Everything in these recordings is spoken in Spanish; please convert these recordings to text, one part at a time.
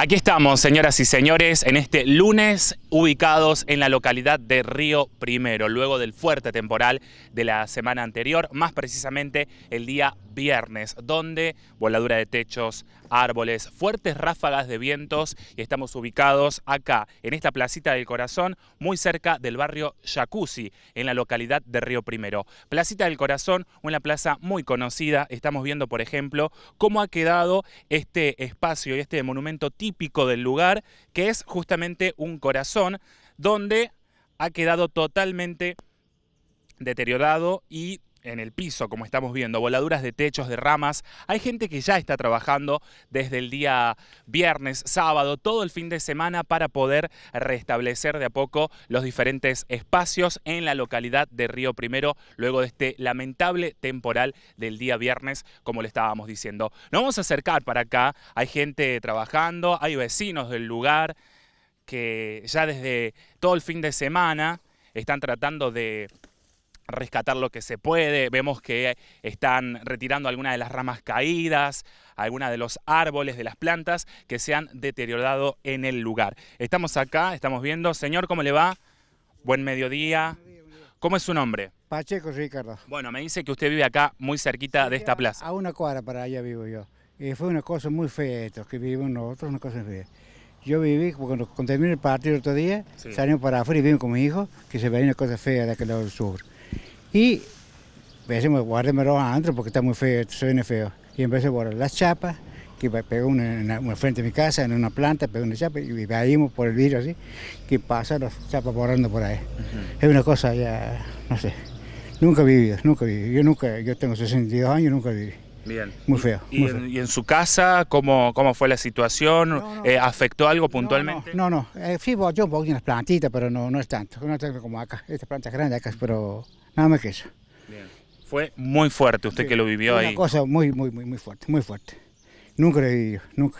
Aquí estamos, señoras y señores, en este lunes ubicados en la localidad de Río Primero, luego del fuerte temporal de la semana anterior, más precisamente el día viernes, donde voladura de techos, árboles, fuertes ráfagas de vientos y estamos ubicados acá, en esta placita del corazón, muy cerca del barrio Jacuzzi, en la localidad de Río Primero. Placita del corazón, una plaza muy conocida, estamos viendo por ejemplo cómo ha quedado este espacio y este monumento típico del lugar, que es justamente un corazón donde ha quedado totalmente deteriorado y en el piso, como estamos viendo, voladuras de techos, de ramas. Hay gente que ya está trabajando desde el día viernes, sábado, todo el fin de semana para poder restablecer de a poco los diferentes espacios en la localidad de Río Primero, luego de este lamentable temporal del día viernes, como le estábamos diciendo. Nos vamos a acercar para acá, hay gente trabajando, hay vecinos del lugar que ya desde todo el fin de semana están tratando de rescatar lo que se puede. Vemos que están retirando algunas de las ramas caídas, algunas de los árboles, de las plantas que se han deteriorado en el lugar. Estamos acá, estamos viendo. Señor, ¿cómo le va? Buen mediodía. ¿Cómo es su nombre? Pacheco Ricardo. Bueno, me dice que usted vive acá muy cerquita de esta plaza. A una cuadra para allá vivo yo. Y fue una cosa muy fea esto, que vivimos nosotros, una cosa fea. Yo viví, cuando, terminé el partido el otro día, salimos para afuera y vivimos con mi hijo, que se veía una cosa fea de aquel lado del sur. Y decimos, guárdemelo adentro porque está muy feo, soy feo. Y en vez de las chapas, que pegó una, en frente de mi casa, en una planta, pegó una chapa y caímos por el vidrio así, que pasan las chapas borrando por ahí. Es una cosa ya, no sé, nunca he vivido, nunca he vivido. Yo nunca, yo tengo 62 años, nunca viví. Bien. Muy feo. ¿Y, feo. En, ¿Y, en, su casa cómo, cómo fue la situación? Eh, ¿Afectó algo puntualmente? No, no, eh, sí, yo un poquito en las plantitas, pero no, no es tanto, no es tanto como acá. Esta planta grandes grande acá, pero nada más que eso. Fue muy fuerte usted que lo vivió ahí. Una cosa muy, muy, muy, muy fuerte, muy fuerte. Nunca lo he vivido, nunca.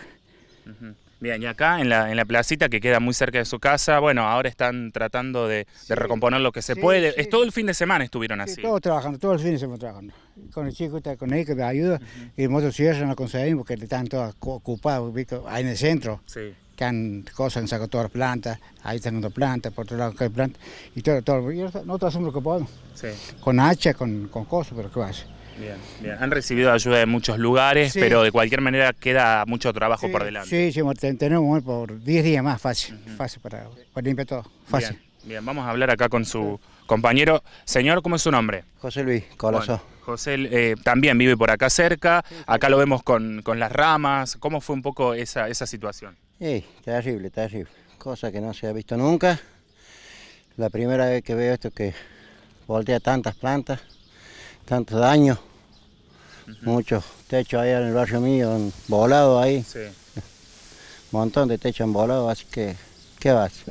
Bien, y acá en la, en la placita que queda muy cerca de su casa, bueno, ahora están tratando de, recomponer lo que se puede. es todo el fin de semana estuvieron así. Todos trabajando, todo el fin de semana trabajando. Con el chico, con él que me ayuda, y nosotros si no conseguimos porque están todos ocupados, ahí en el centro. Sí que han cosas, han sacado todas las plantas, ahí están plantas, por otro lado hay plantas, y todo, todo. Y nosotros hacemos lo que podemos. Con hacha, con, con cosas, pero qué vaya. Bien, bien. Han recibido ayuda de muchos lugares, pero de cualquier manera queda mucho trabajo por delante. Sí, sí, tenemos por 10 días más fácil, fácil para, limpiar todo, fácil. Bien, vamos a hablar acá con su compañero. Señor, ¿cómo es su nombre? José Luis Coloso. José eh, también vive por acá cerca, acá lo vemos con, con, las ramas. ¿Cómo fue un poco esa, esa situación? Y, terrible, terrible. Cosa que no se ha visto nunca. La primera vez que veo esto que voltea tantas plantas, tantos daños. Muchos techos ahí en el barrio mío han volado ahí. Un montón de techos han volado, así que, ¿qué vas?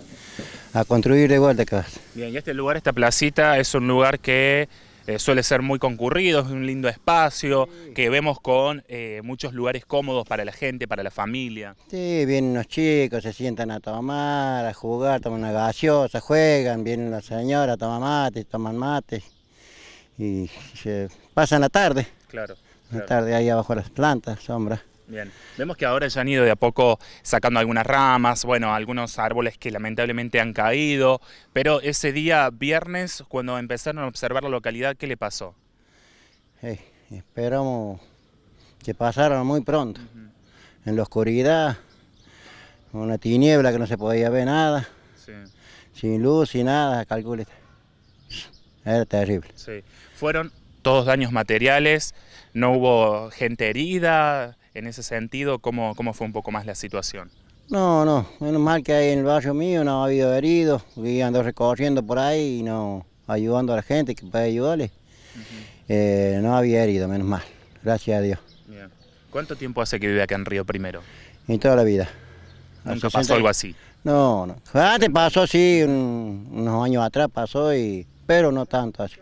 A construir de vuelta, ¿qué vas? Bien, y este lugar, esta placita, es un lugar que eh, suele ser muy concurrido, es un lindo espacio que vemos con eh, muchos lugares cómodos para la gente, para la familia. Sí, vienen los chicos, se sientan a tomar, a jugar, toman una gaseosa, juegan, vienen las señoras, toman mate, toman mate y pasan la tarde. Claro. La tarde ahí abajo las plantas, sombra. Bien. Vemos que ahora ya han ido de a poco sacando algunas ramas, bueno, algunos árboles que lamentablemente han caído, pero ese día viernes, cuando empezaron a observar la localidad, ¿qué le pasó? Eh, esperamos que pasara muy pronto. En la oscuridad, una tiniebla que no se podía ver nada, sin luz, y nada, calcule. Era terrible. Fueron todos daños materiales, no hubo gente herida, en ese sentido, ¿cómo, cómo fue un poco más la situación? No, no, menos mal que ahí en el barrio mío no ha habido heridos, vi ando recorriendo por ahí y no ayudando a la gente que puede ayudarle. Eh, no había herido, menos mal, gracias a Dios. ¿Cuánto tiempo hace que vive acá en Río Primero? En toda la vida. ¿Nunca pasó algo así? No, no. Antes pasó así, unos años atrás pasó, y, pero no tanto así.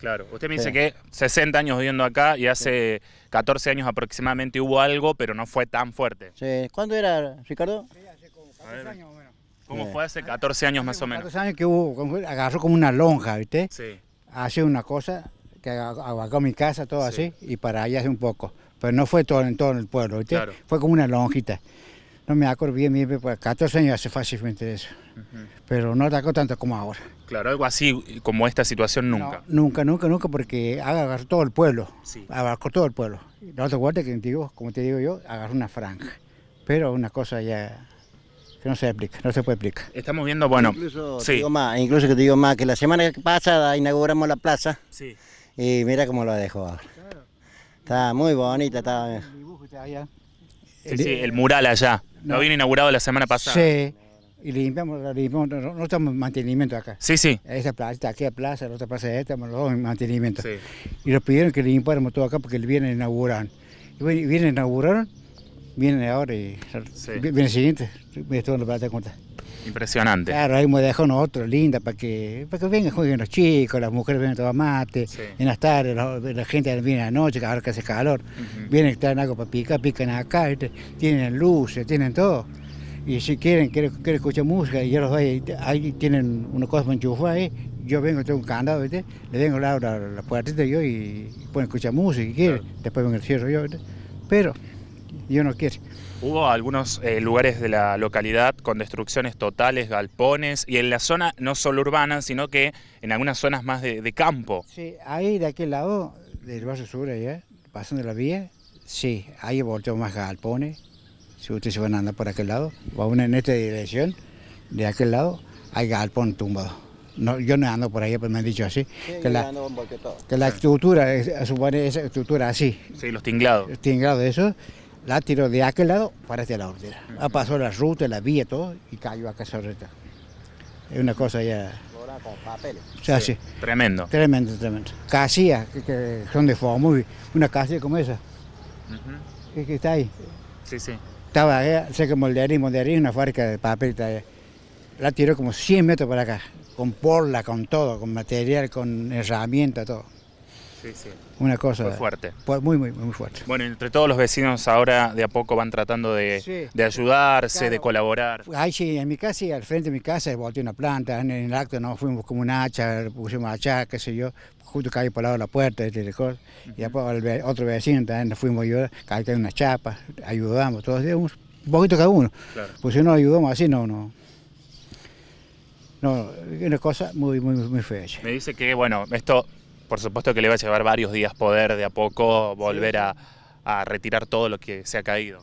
Claro, usted me dice que 60 años viviendo acá y hace 14 años aproximadamente hubo algo, pero no fue tan fuerte. Sí, ¿cuándo era, Ricardo? hace como 14 años más o ¿Cómo fue hace 14 años más o menos? 14 años que hubo, agarró como una lonja, ¿viste? Sí. Hace una cosa, que agarró mi casa, todo así, y para allá hace un poco. Pero no fue todo en todo el pueblo, ¿viste? Claro. Fue como una lonjita no me acuerdo bien, 14 pues, años hace fácilmente eso. Pero no atacó tanto como ahora. Claro, algo así como esta situación nunca. nunca, nunca, nunca, porque agarró todo el pueblo. Sí. todo el pueblo. La otra guardia que digo, como te digo yo, agarró una franja. Pero una cosa ya que no se aplica, no se puede aplicar. Estamos viendo, bueno. Incluso, incluso que te digo más, que la semana pasada inauguramos la plaza. Sí. Y mira cómo lo dejó Está muy bonita, está. Sí, el, mural allá. No. Lo inaugurado la semana pasada. Sí. Y limpiamos, limpiamos no, estamos en mantenimiento acá. Sí, sí. Esta plaza, aquella plaza, la otra plaza, esta, en mantenimiento. Sí. Y nos pidieron que limpiáramos todo acá porque vienen a inaugurar. Y vienen a inaugurar, vienen ahora y viene el siguiente, me la plata cuenta. Impresionante. Claro, me dejó modejón otro, linda, para que, para que vengan, jueguen los chicos, las mujeres vienen a tomar mate, en las tardes, la, gente viene a la noche, ahora que hace calor, vienen a estar en algo para picar, pican acá, tienen luces, tienen todo. Y si quieren, quieren, escuchar música, y yo los voy, ahí tienen una cosa chufa ahí, ¿eh? yo vengo, tengo un candado, le vengo la, la, la yo y, pueden escuchar música, y quieren, después vengo el cierro yo, pero y uno quiere. Hubo algunos eh, lugares de la localidad con destrucciones totales, galpones, y en la zona no solo urbana, sino que en algunas zonas más de, campo. Sí, ahí de aquel lado, del vaso sur, allá, ¿eh? pasando la vía, sí, hay volteó más galpones. Si ustedes van a andar por aquel lado, va uno en esta dirección, de aquel lado, hay galpón tumbado. No, yo no ando por ahí, pero pues me han dicho así. que, la, que la, estructura, supone esa estructura así. Sí, los tinglados. Los tinglados, eso. La tiró de aquel lado para la ordenera. Pasó la ruta, la vía, todo, y cayó acá reta. Es una cosa ya... Tremendo. Tremendo, tremendo. Casillas que, son de fuego, muy. una casilla como esa. es que, está ahí. Sí, sí. Estaba ahí, sé que moldearía, moldearía una fábrica de papel. La tiró como 100 metros para acá, con porla, con todo, con material, con herramienta, todo. Una cosa. Fue fuerte. Muy, muy, muy fuerte. Bueno, entre todos los vecinos ahora de a poco van tratando de, de ayudarse, de colaborar. Ahí sí, en mi casa, y al frente de mi casa, volteé eh, una planta. En el acto no fuimos como un hacha, pusimos hacha, qué sé yo. Justo caí por lado de la puerta, este, Y después otro vecino también nos fuimos a ayudar. Caí con una chapa, ayudamos, todos un poquito cada uno. Pues si no ayudamos así, no, no. No, una cosa muy, muy, muy fea. Me dice que, bueno, esto por supuesto que le va a llevar varios días poder de a poco volver a, retirar todo lo que se ha caído.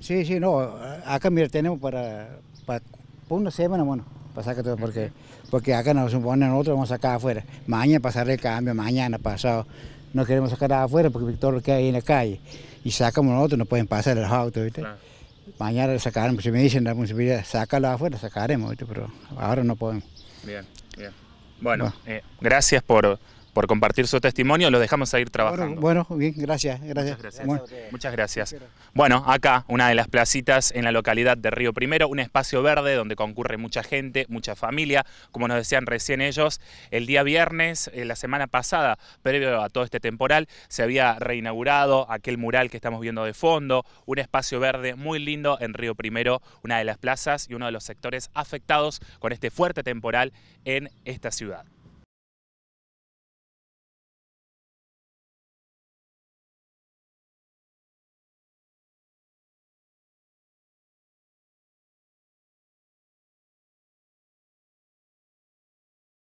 Sí, sí, no, acá cambiar tenemos para, para una semana, bueno, para sacar todo, porque, porque acá nos suponen nosotros vamos a sacar afuera. Mañana pasar el cambio, mañana pasado. No queremos sacar afuera porque todo lo que hay en la calle. Y sacamos nosotros, no pueden pasar el autos, ¿viste? Mañana lo sacaremos, pues, si me dicen la municipalidad, sácalo afuera, sacaremos, ¿viste? pero ahora no podemos. Bien, bien. Bueno, eh, gracias por, por compartir su testimonio. Los dejamos seguir trabajando. Bueno, bien, gracias. Gracias. Muchas gracias. Bueno. acá, una de las placitas en la localidad de Río Primero, un espacio verde donde concurre mucha gente, mucha familia. Como nos decían recién ellos, el día viernes, eh, la semana pasada, previo a todo este temporal, se había reinaugurado aquel mural que estamos viendo de fondo, un espacio verde muy lindo en Río Primero, una de las plazas y uno de los sectores afectados con este fuerte temporal en esta ciudad.